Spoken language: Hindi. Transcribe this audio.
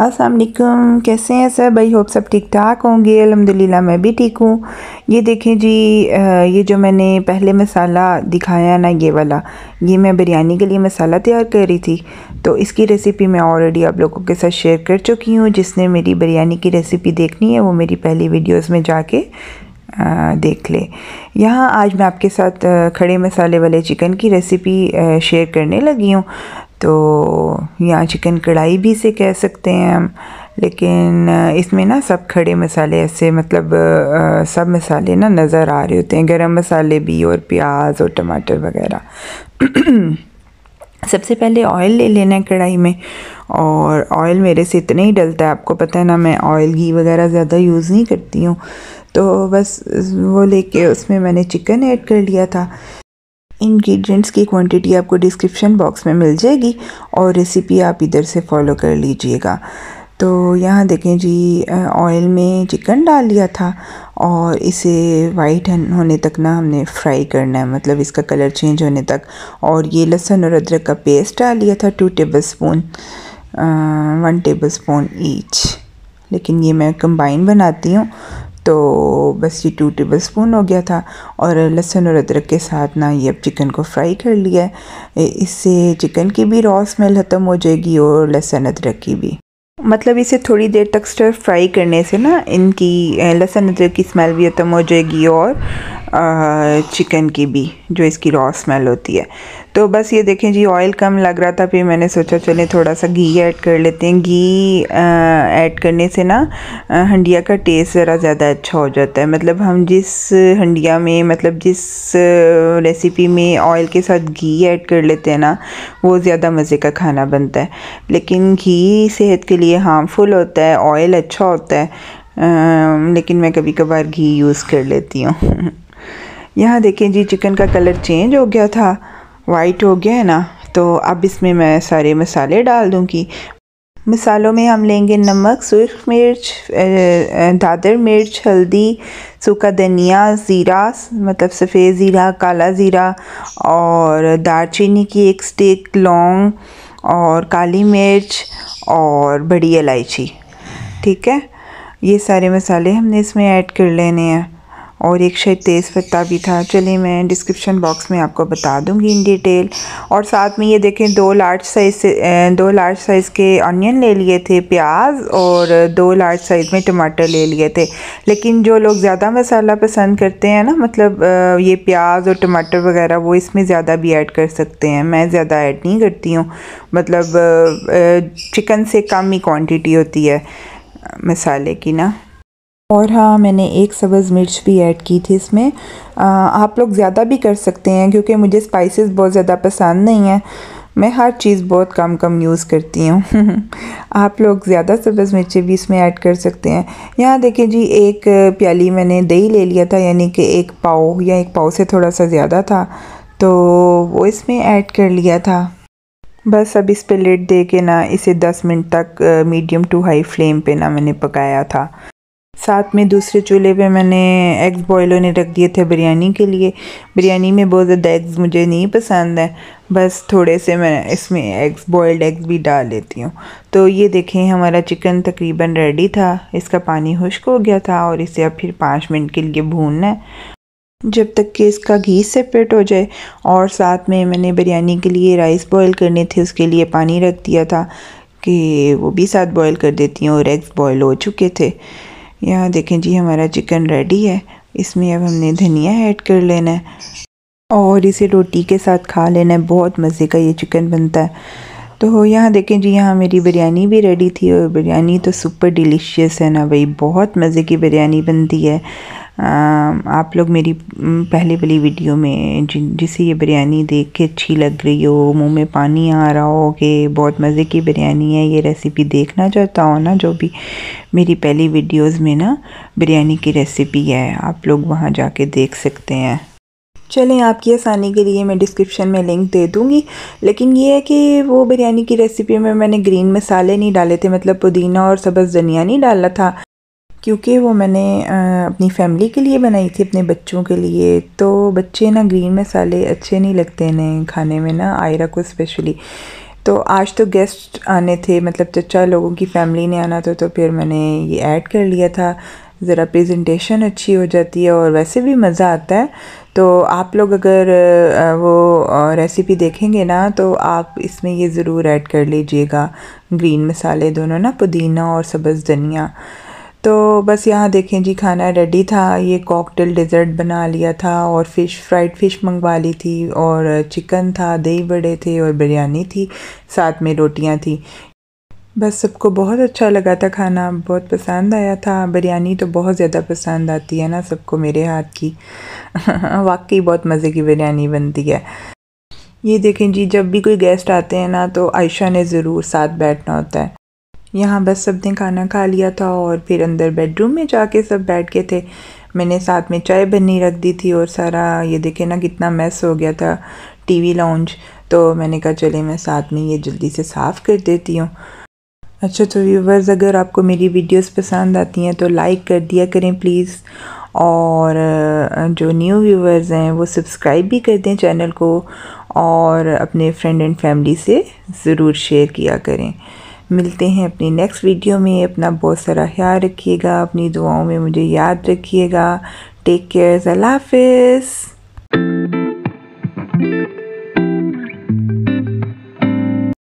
असलम कैसे हैं सब आई होप सब ठीक ठाक होंगे अलहमदिल्ला मैं भी ठीक हूँ ये देखें जी ये जो मैंने पहले मसाला दिखाया ना ये वाला ये मैं बिरयानी के लिए मसाला तैयार कर रही थी तो इसकी रेसिपी मैं ऑलरेडी आप लोगों के साथ शेयर कर चुकी हूँ जिसने मेरी बिरयानी की रेसिपी देखनी है वो मेरी पहली वीडियोज़ में जाके देख ले यहाँ आज मैं आपके साथ खड़े मसाले वाले चिकन की रेसिपी शेयर करने लगी हूँ तो या चिकन कढ़ाई भी इसे कह सकते हैं हम लेकिन इसमें ना सब खड़े मसाले ऐसे मतलब आ, सब मसाले ना नज़र आ रहे होते हैं गरम मसाले भी और प्याज और टमाटर वगैरह सबसे पहले ऑयल ले लेना है कढ़ाई में और ऑयल मेरे से इतना ही डलता है आपको पता है ना मैं ऑयल घी वगैरह ज़्यादा यूज़ नहीं करती हूँ तो बस वो लेके उसमें मैंने चिकन ऐड कर लिया था इंग्रेडिएंट्स की क्वांटिटी आपको डिस्क्रिप्शन बॉक्स में मिल जाएगी और रेसिपी आप इधर से फॉलो कर लीजिएगा तो यहाँ देखें जी ऑयल में चिकन डाल लिया था और इसे वाइट होने तक ना हमने फ्राई करना है मतलब इसका कलर चेंज होने तक और ये लहसुन और अदरक का पेस्ट डाल लिया था two tablespoon one tablespoon each लेकिन ये मैं कंबाइन बनाती हूँ तो बस ये टू टेबल स्पून हो गया था और लहसुन और अदरक के साथ ना ये अब चिकन को फ्राई कर लिया इससे चिकन की भी रॉ स्मेल ख़त्म हो जाएगी और लहसुन अदरक की भी मतलब इसे थोड़ी देर तक स्टर फ्राई करने से ना इनकी लहसुन अदरक की स्मेल भी ख़त्म हो जाएगी और चिकन की भी जो इसकी रॉ स्मेल होती है तो बस ये देखें जी ऑयल कम लग रहा था फिर मैंने सोचा चलें थोड़ा सा घी ऐड कर लेते हैं घी ऐड करने से ना हंडिया का टेस्ट ज़रा ज़्यादा अच्छा हो जाता है मतलब हम जिस हंडिया में मतलब जिस रेसिपी में ऑयल के साथ घी ऐड कर लेते हैं ना वो ज़्यादा मज़े का खाना बनता है लेकिन घी सेहत के लिए हार्मफुल होता है ऑयल अच्छा होता है आ, लेकिन मैं कभी कभार घी यूज़ कर लेती हूँ यहाँ देखें जी चिकन का कलर चेंज हो गया था वाइट हो गया है ना तो अब इसमें मैं सारे मसाले डाल दूँगी मसालों में हम लेंगे नमक सूर्ख मिर्च दादर मिर्च हल्दी सूखा धनिया ज़ीरा मतलब सफ़ेद ज़ीरा काला ज़ीरा और दारचीनी की एक स्टिक लौंग और काली मिर्च और बड़ी इलायची ठीक है ये सारे मसाले हमने इसमें ऐड कर लेने हैं और एक शायद तेज़ पत्ता भी था चलिए मैं डिस्क्रिप्शन बॉक्स में आपको बता दूंगी इन डिटेल और साथ में ये देखें दो लार्ज साइज़ से दो लार्ज साइज़ के ऑनियन ले लिए थे प्याज और दो लार्ज साइज़ में टमाटर ले लिए थे लेकिन जो लोग ज़्यादा मसाला पसंद करते हैं ना मतलब ये प्याज और टमाटर वगैरह वो इसमें ज़्यादा भी ऐड कर सकते हैं मैं ज़्यादा ऐड नहीं करती हूँ मतलब चिकन से कम ही क्वान्टिटी होती है मसाले की ना और हाँ मैंने एक सब्ज़ मिर्च भी ऐड की थी इसमें आ, आप लोग ज़्यादा भी कर सकते हैं क्योंकि मुझे स्पाइसेस बहुत ज़्यादा पसंद नहीं हैं मैं हर चीज़ बहुत कम कम यूज़ करती हूँ आप लोग ज़्यादा सब्ज़ मिर्चें भी इसमें ऐड कर सकते हैं यहाँ देखें जी एक प्याली मैंने दही ले लिया था यानी कि एक पाव या एक पाव से थोड़ा सा ज़्यादा था तो वो इसमें ऐड कर लिया था बस अब इस पर लेट दे के ना इसे 10 मिनट तक मीडियम टू हाई फ्लेम पे ना मैंने पकाया था साथ में दूसरे चूल्हे पे मैंने एग्स बॉयल होने रख दिए थे बिरयानी के लिए बिरयानी में बहुत ज़्यादा एग्स मुझे नहीं पसंद है बस थोड़े से मैं इसमें एग्स बॉयल्ड एग्स भी डाल लेती हूँ तो ये देखें हमारा चिकन तकरीबन रेडी था इसका पानी खुश्क हो गया था और इसे अब फिर पाँच मिनट के लिए भूनना है जब तक कि इसका घी सेपरेट हो जाए और साथ में मैंने बिरयानी के लिए राइस बॉयल करने थे उसके लिए पानी रख दिया था कि वो भी साथ बॉयल कर देती हूँ और एग्स बॉयल हो चुके थे यहाँ देखें जी हमारा चिकन रेडी है इसमें अब हमने धनिया ऐड कर लेना है और इसे रोटी के साथ खा लेना है बहुत मज़े का ये चिकन बनता है तो यहाँ देखें जी यहाँ मेरी बिरयानी भी रेडी थी और बिरयानी तो सुपर डिलीशियस है ना भाई बहुत मज़े की बिरयानी बनती है आप लोग मेरी पहले वाली वीडियो में जिन जिसे ये बिरयानी देख के अच्छी लग रही हो मुंह में पानी आ रहा हो कि बहुत मज़े की बिरयानी है ये रेसिपी देखना चाहता हो ना जो भी मेरी पहली वीडियोस में ना बिरयानी की रेसिपी है आप लोग वहाँ जाके देख सकते हैं चलें आपकी आसानी के लिए मैं डिस्क्रिप्शन में लिंक दे दूँगी लेकिन ये है कि वो बिरयानी की रेसिपी में मैंने ग्रीन मसाले नहीं डाले थे मतलब पुदीना और सब्ज़ धनिया नहीं डाला था क्योंकि वो मैंने अपनी फैमिली के लिए बनाई थी अपने बच्चों के लिए तो बच्चे ना ग्रीन मसाले अच्छे नहीं लगते ने खाने में ना आयरा को स्पेशली तो आज तो गेस्ट आने थे मतलब चचा लोगों की फैमिली ने आना था तो फिर मैंने ये ऐड कर लिया था ज़रा प्रेजेंटेशन अच्छी हो जाती है और वैसे भी मज़ा आता है तो आप लोग अगर वो रेसिपी देखेंगे ना तो आप इसमें ये ज़रूर ऐड कर लीजिएगा ग्रीन मसाले दोनों ना पुदीना और सब्ज़ धनिया तो बस यहाँ देखें जी खाना रेडी था ये कॉकटेल डिज़र्ट बना लिया था और फ़िश फ्राइड फ़िश मंगवा ली थी और चिकन था दही बड़े थे और बिरयानी थी साथ में रोटियाँ थी बस सबको बहुत अच्छा लगा था खाना बहुत पसंद आया था बिरयानी तो बहुत ज़्यादा पसंद आती है ना सबको मेरे हाथ की वाकई बहुत मज़े की बिरयानी बनती है ये देखें जी जब भी कोई गेस्ट आते हैं ना तो आयशा ने ज़रूर साथ बैठना होता है यहाँ बस सब ने खाना खा लिया था और फिर अंदर बेडरूम में जाके सब बैठ गए थे मैंने साथ में चाय बनी रख दी थी और सारा ये देखे ना कितना मैस हो गया था टीवी लाउंज तो मैंने कहा चले मैं साथ में ये जल्दी से साफ़ कर देती हूँ अच्छा तो व्यूवर्स अगर आपको मेरी वीडियोस पसंद आती हैं तो लाइक कर दिया करें प्लीज़ और जो न्यू व्यूवर्स हैं वो सब्सक्राइब भी कर दें चैनल को और अपने फ्रेंड एंड फैमिली से ज़रूर शेयर किया करें मिलते हैं अपनी नेक्स्ट वीडियो में अपना बहुत सारा ख्याल रखिएगा अपनी दुआओं में मुझे याद रखिएगा टेक केयर अल्लाह हाफिज़